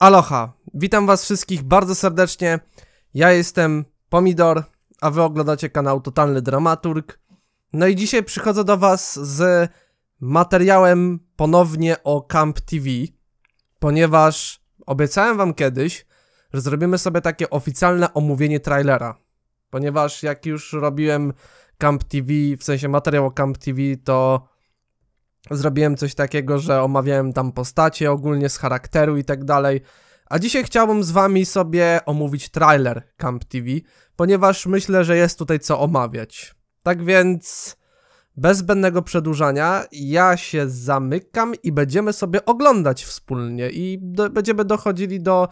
Aloha, witam was wszystkich bardzo serdecznie. Ja jestem Pomidor, a wy oglądacie kanał Totalny Dramaturg. No i dzisiaj przychodzę do was z materiałem ponownie o Camp TV, ponieważ obiecałem wam kiedyś, że zrobimy sobie takie oficjalne omówienie trailera. Ponieważ jak już robiłem Camp TV, w sensie materiał o Camp TV, to Zrobiłem coś takiego, że omawiałem tam postacie ogólnie z charakteru i tak dalej. A dzisiaj chciałbym z wami sobie omówić trailer Camp TV, ponieważ myślę, że jest tutaj co omawiać. Tak więc bez zbędnego przedłużania, ja się zamykam i będziemy sobie oglądać wspólnie i do, będziemy dochodzili do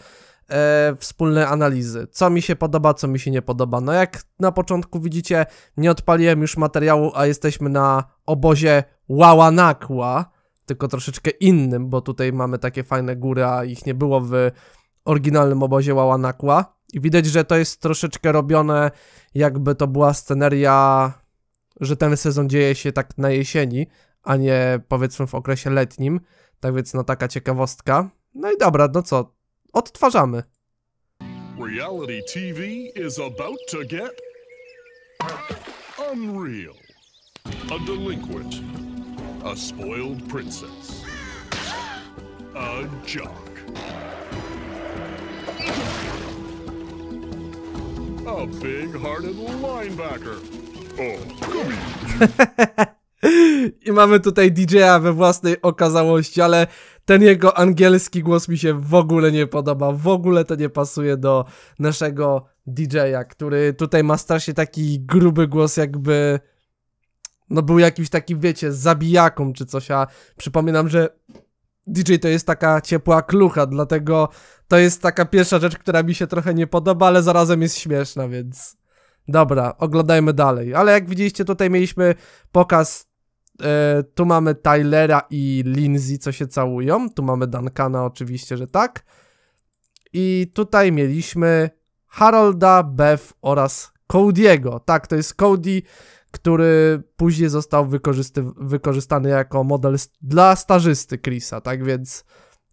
e, wspólnej analizy. Co mi się podoba, co mi się nie podoba. No jak na początku widzicie, nie odpaliłem już materiału, a jesteśmy na obozie Wawanakła, tylko troszeczkę innym, bo tutaj mamy takie fajne góry, a ich nie było w oryginalnym obozie Wawanakła. I widać, że to jest troszeczkę robione, jakby to była sceneria, że ten sezon dzieje się tak na jesieni, a nie powiedzmy w okresie letnim. Tak więc no taka ciekawostka. No i dobra, no co? Odtwarzamy. Reality TV is about to get unreal. A delinquent a spoiled princess. A jock. A big-hearted linebacker. Oh, come here. I mamy tutaj DJ-a we własnej okazałości, ale ten jego angielski głos mi się w ogóle nie podoba. W ogóle to nie pasuje do naszego DJ-a, który tutaj ma strasznie taki gruby głos, jakby no był jakimś takim, wiecie, zabijaką czy coś, a przypominam, że DJ to jest taka ciepła klucha, dlatego to jest taka pierwsza rzecz, która mi się trochę nie podoba, ale zarazem jest śmieszna, więc... Dobra, oglądajmy dalej. Ale jak widzieliście, tutaj mieliśmy pokaz. E, tu mamy Tylera i Lindsay, co się całują. Tu mamy Duncana, oczywiście, że tak. I tutaj mieliśmy Harolda, Beth oraz Cody'ego. Tak, to jest Cody, który później został wykorzystany jako model dla stażysty Chrisa, tak więc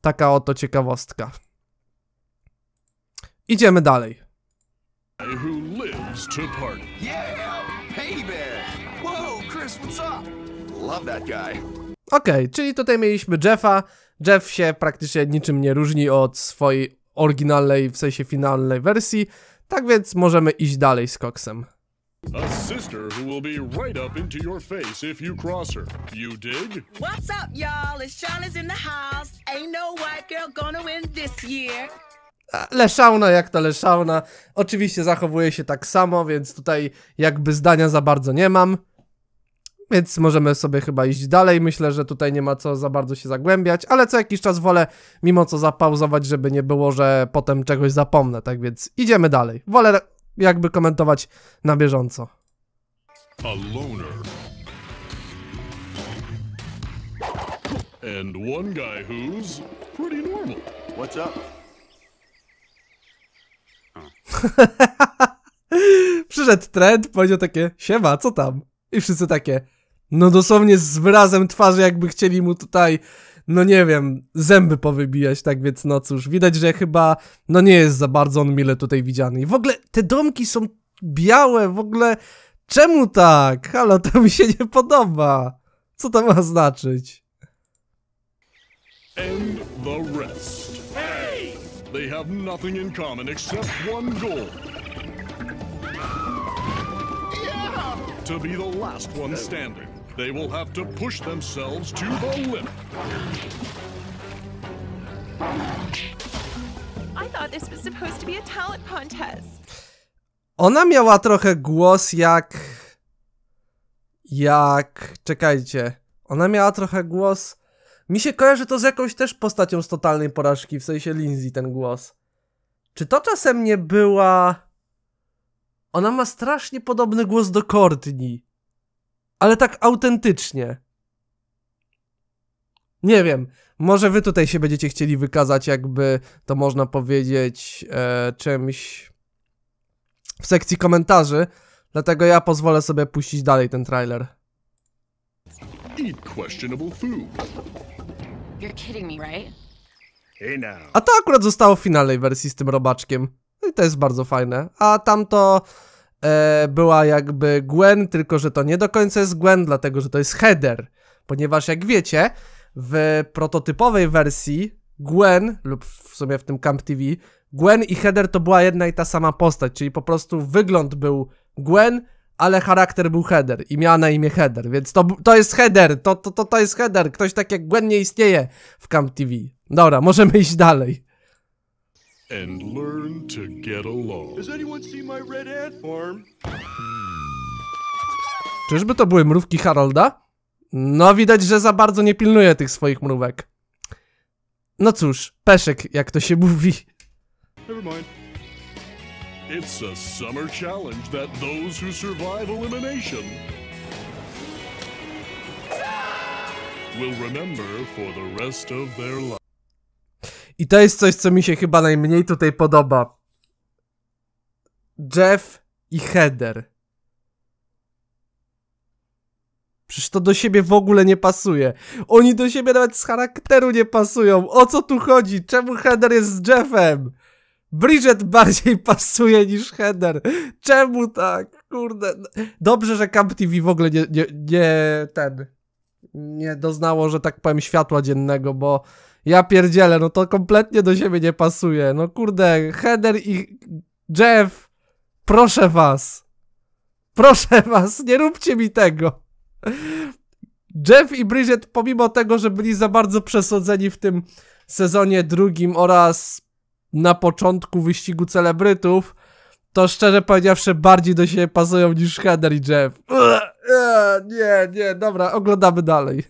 taka oto ciekawostka. Idziemy dalej. Who lives to party. Yeah, Whoa, Chris, what's up? Love that guy. Okej, czyli tutaj mieliśmy Jeffa. Jeff się praktycznie niczym nie różni od swojej oryginalnej, w sensie finalnej wersji, tak więc możemy iść dalej z Coxem. A sister who will be right up into your face if you cross her. You dig? What's up, y'all? It's Shauna's in the house. Ain't no white girl gonna win this year. Leszauna jak Leszauna. Oczywiście zachowuje się tak samo, więc tutaj jakby zdania za bardzo nie mam. Więc możemy sobie chyba iść dalej. Myślę, że tutaj nie ma co za bardzo się zagłębiać, ale co jakiś czas wolę mimo co zapauzować, żeby nie było, że potem czegoś zapomnę. Tak więc idziemy dalej. Wolę jakby komentować na bieżąco. A loner. And one guy who's pretty normal. What's up? Przyszedł trend, powiedział takie, siema, co tam? I wszyscy takie, no dosłownie z wyrazem twarzy, jakby chcieli mu tutaj no nie wiem, zęby powybijać, tak więc no cóż, widać, że chyba, no nie jest za bardzo on mile tutaj widziany. I w ogóle te domki są białe, w ogóle czemu tak? Halo, to mi się nie podoba. Co to ma znaczyć? And the rest. Hey! They have nothing in common except one goal. Yeah! To be the last one standing. They will have to push themselves to the limit. I thought this was supposed to be a talent contest. Ona miała trochę głos jak... Jak... Czekajcie. Ona miała trochę głos... Mi się kojarzy to z jakąś też postacią z totalnej porażki, w sensie Lindsay ten głos. Czy to czasem nie była... Ona ma strasznie podobny głos do Courtney ale tak autentycznie. Nie wiem, może wy tutaj się będziecie chcieli wykazać, jakby to można powiedzieć, e, czymś w sekcji komentarzy, dlatego ja pozwolę sobie puścić dalej ten trailer. A to akurat zostało w finalnej wersji z tym robaczkiem. No I to jest bardzo fajne. A tamto e, była jakby Gwen, tylko że to nie do końca jest Gwen, dlatego że to jest header. Ponieważ jak wiecie, w prototypowej wersji Gwen, lub w sumie w tym Camp TV, Gwen i header to była jedna i ta sama postać, czyli po prostu wygląd był Gwen, ale charakter był header i miała na imię header, więc to, to jest header, to, to, to, to jest header, ktoś tak jak Gwen nie istnieje w Camp TV. Dobra, możemy iść dalej and learn to get along. Has anyone seen my red ant farm? Czyżby to były mrówki Harolda? No widać, że za bardzo nie pilnuje tych swoich mrówek. No cóż, peszek, jak to się mówi. Never mind. It's a summer challenge that those who survive elimination will remember for the rest of their life. I to jest coś, co mi się chyba najmniej tutaj podoba. Jeff i Heather. Przecież to do siebie w ogóle nie pasuje. Oni do siebie nawet z charakteru nie pasują. O co tu chodzi? Czemu Heather jest z Jeffem? Bridget bardziej pasuje niż Heather. Czemu tak? Kurde. Dobrze, że Camp TV w ogóle nie, nie, nie ten nie doznało, że tak powiem, światła dziennego, bo ja pierdzielę, no to kompletnie do siebie nie pasuje. No kurde, Heather i Jeff, proszę was. Proszę was, nie róbcie mi tego. Jeff i Bridget, pomimo tego, że byli za bardzo przesądzeni w tym sezonie drugim oraz na początku wyścigu celebrytów, to szczerze powiedziawszy bardziej do siebie pasują niż Heather i Jeff. Uch. Nie, nie, nie, dobra, oglądamy dalej.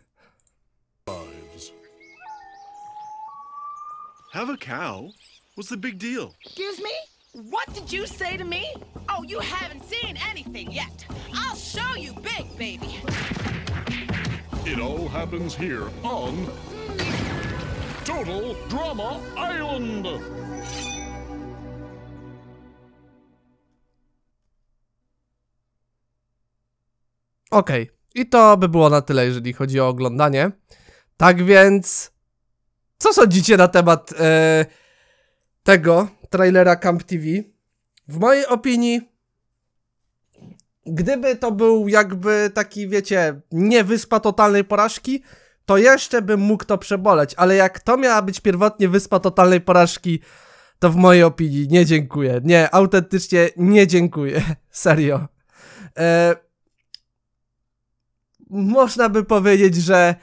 Have a cow? What's the big deal? Excuse me? What did you say to me? Oh, you haven't seen anything yet. I'll show you big, baby. It all happens here on Total Drama Island. Okej, okay. i to by było na tyle, jeżeli chodzi o oglądanie. Tak więc, co sądzicie na temat e, tego trailera Camp TV? W mojej opinii, gdyby to był jakby taki, wiecie, nie wyspa totalnej porażki, to jeszcze bym mógł to przeboleć, ale jak to miała być pierwotnie wyspa totalnej porażki, to w mojej opinii nie dziękuję. Nie, autentycznie nie dziękuję. Serio. Yy, można by powiedzieć, że.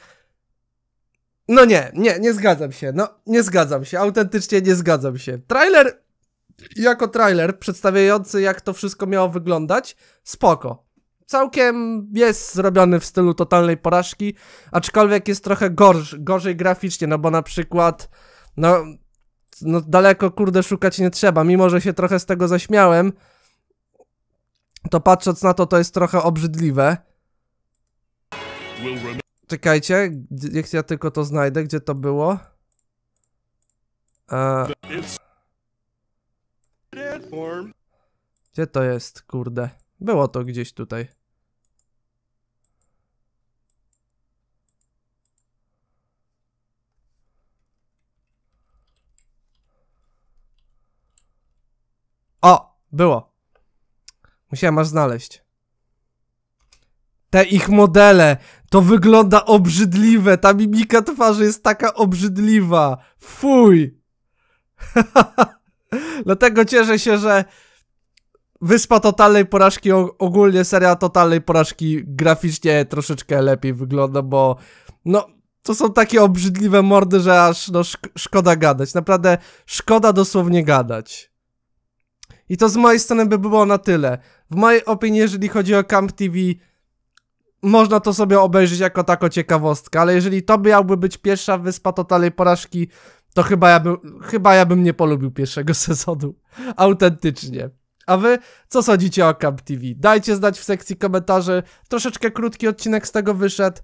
No nie, nie, nie zgadzam się. No, nie zgadzam się. Autentycznie nie zgadzam się. Trailer jako trailer przedstawiający, jak to wszystko miało wyglądać, spoko. Całkiem jest zrobiony w stylu totalnej porażki, aczkolwiek jest trochę gorz, gorzej graficznie, no bo na przykład, no, no daleko kurde szukać nie trzeba, mimo że się trochę z tego zaśmiałem, to patrząc na to, to jest trochę obrzydliwe. Czekajcie, jak ja tylko to znajdę, gdzie to było? Gdzie to jest, kurde? Było to gdzieś tutaj. O! Było. Musiałem aż znaleźć. Te ich modele! To wygląda obrzydliwe, ta mimika twarzy jest taka obrzydliwa. Fuj! Dlatego cieszę się, że Wyspa Totalnej Porażki, ogólnie seria Totalnej Porażki graficznie troszeczkę lepiej wygląda, bo no, to są takie obrzydliwe mordy, że aż no, szk szkoda gadać. Naprawdę szkoda dosłownie gadać. I to z mojej strony by było na tyle. W mojej opinii, jeżeli chodzi o Camp TV, można to sobie obejrzeć jako taką ciekawostkę, ale jeżeli to miałby być pierwsza wyspa totalnej porażki, to chyba ja, by, chyba ja bym nie polubił pierwszego sezonu. Autentycznie. A wy co sądzicie o Camp TV? Dajcie znać w sekcji komentarzy. Troszeczkę krótki odcinek z tego wyszedł,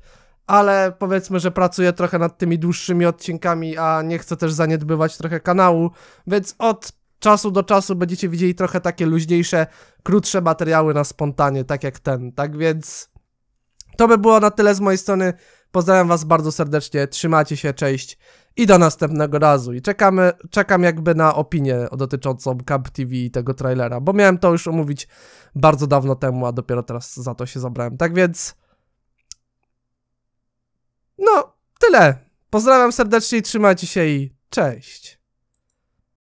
ale powiedzmy, że pracuję trochę nad tymi dłuższymi odcinkami, a nie chcę też zaniedbywać trochę kanału, więc od czasu do czasu będziecie widzieli trochę takie luźniejsze, krótsze materiały na spontanie, tak jak ten. Tak więc to by było na tyle z mojej strony. Pozdrawiam Was bardzo serdecznie, trzymajcie się, cześć i do następnego razu. I czekamy, czekam jakby na opinię dotyczącą Camp TV i tego trailera, bo miałem to już omówić bardzo dawno temu, a dopiero teraz za to się zabrałem. Tak więc... No, tyle. Pozdrawiam serdecznie, trzymajcie się i cześć.